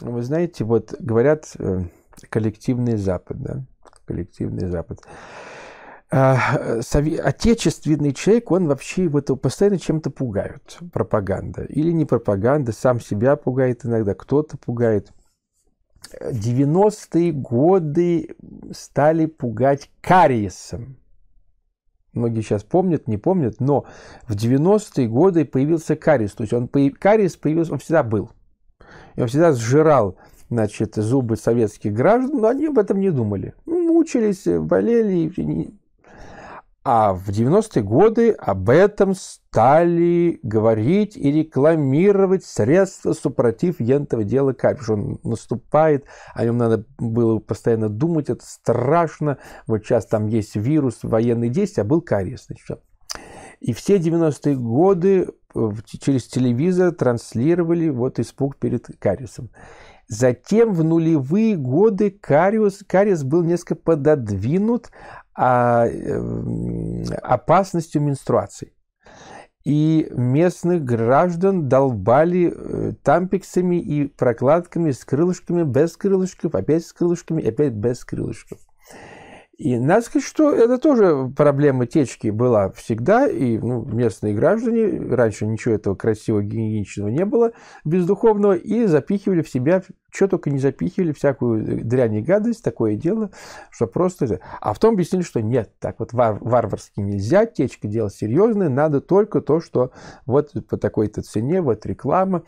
вы знаете, вот говорят э, коллективный Запад, да, коллективный Запад. А, отечественный человек, он вообще вот постоянно чем-то пугают, пропаганда. Или не пропаганда, сам себя пугает иногда, кто-то пугает. 90-е годы стали пугать кариесом. Многие сейчас помнят, не помнят, но в 90-е годы появился кариес. То есть он, кариес появился, он всегда был – и он всегда сжирал значит, зубы советских граждан, но они об этом не думали. Ну, мучились, э, болели. А в 90-е годы об этом стали говорить и рекламировать средства супротив ентого дела Капиш. Он наступает, о нем надо было постоянно думать, это страшно. Вот сейчас там есть вирус, военные действия, а был кариес. Значит. И все 90-е годы через телевизор транслировали вот испуг перед Кариусом. Затем в нулевые годы Кариус Кариус был несколько пододвинут а, эм, опасностью менструации. И местных граждан долбали э, тампиксами и прокладками с крылышками, без крылышков, опять с крылышками, опять без крылышков. И надо сказать, что это тоже проблема течки была всегда, и ну, местные граждане, раньше ничего этого красивого, гигиеничного не было, бездуховного, и запихивали в себя что только не запихивали, всякую дрянь и гадость, такое дело, что просто... А в том объяснили, что нет, так вот вар- варварски нельзя, течка дело серьезное, надо только то, что вот по такой-то цене, вот реклама,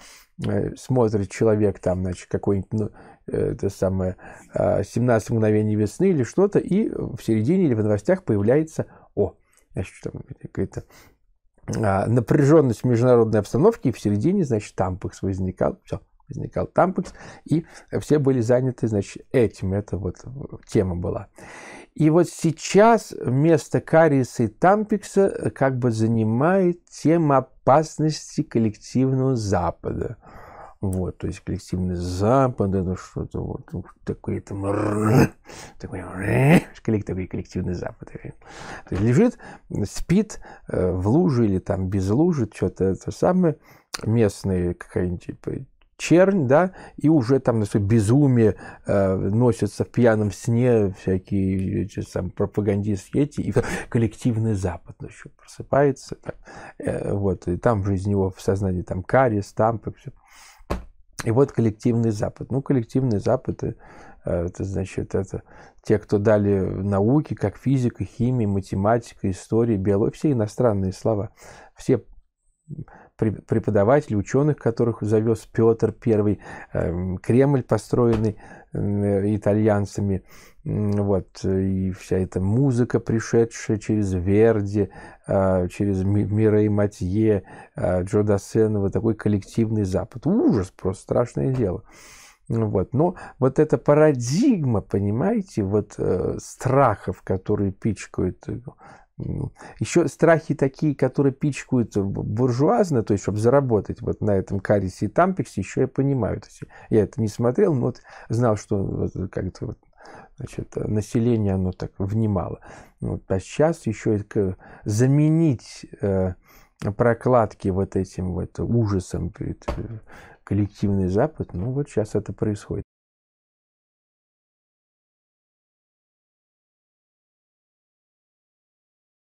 э, смотрит человек там, значит, какой-нибудь, ну, это самое, 17 а, мгновений весны или что-то, и в середине или в новостях появляется, о, значит, там какая-то а, напряженность международной обстановки, и в середине, значит, тампекс возникал, все возникал тампекс, и все были заняты, значит, этим, это вот тема была. И вот сейчас вместо кариеса и тампекса э, как бы занимает тема опасности коллективного Запада. Вот, то есть коллективный Запад, это что-то вот ну, такой там, такой, э, такой коллективный Запад. То есть лежит, спит э, в луже или там без лужи, что-то это самое, местные какая-нибудь типа, чернь, да, и уже там на свое безумие э, носятся в пьяном сне всякие эти, там, пропагандисты эти, и коллективный Запад ночью просыпается, там, э, вот, и там же из него в сознании там кариес, там, все. И вот коллективный Запад. Ну, коллективный Запад, э, это значит, это те, кто дали науки, как физика, химия, математика, история, биология, все иностранные слова, все преподавателей, ученых, которых завез Петр I, эм, Кремль, построенный э, итальянцами, вот, и вся эта музыка, пришедшая через Верди, а, через Мира и Матье, а, Джо вот такой коллективный Запад. Ужас, просто страшное дело. Ну вот. Но ну, вот эта парадигма, понимаете, вот э, страхов, которые пичкают э, еще страхи такие, которые пичкают буржуазно, то есть, чтобы заработать вот на этом карисе и тампексе, еще я понимаю. То есть, я это не смотрел, но вот знал, что вот как-то вот, значит, население оно так внимало. Вот, а сейчас еще это, заменить э, прокладки вот этим вот ужасом перед э, коллективный Запад, ну вот сейчас это происходит.